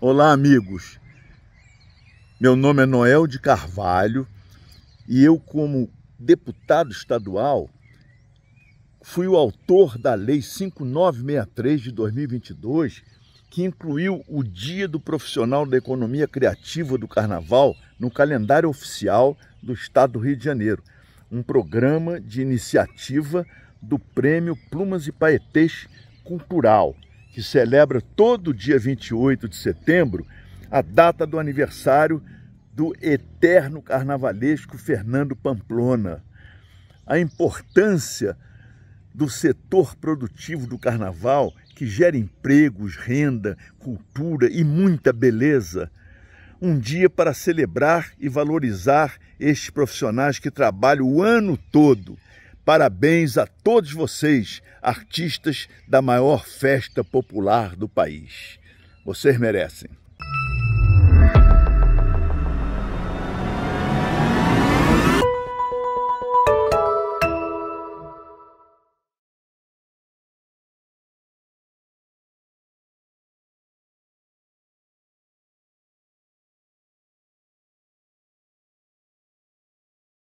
Olá, amigos. Meu nome é Noel de Carvalho e eu, como deputado estadual, fui o autor da Lei 5963 de 2022, que incluiu o Dia do Profissional da Economia Criativa do Carnaval no calendário oficial do Estado do Rio de Janeiro, um programa de iniciativa do Prêmio Plumas e Paetês Cultural que celebra todo dia 28 de setembro a data do aniversário do eterno carnavalesco Fernando Pamplona. A importância do setor produtivo do carnaval, que gera empregos, renda, cultura e muita beleza. Um dia para celebrar e valorizar estes profissionais que trabalham o ano todo Parabéns a todos vocês, artistas da maior festa popular do país. Vocês merecem.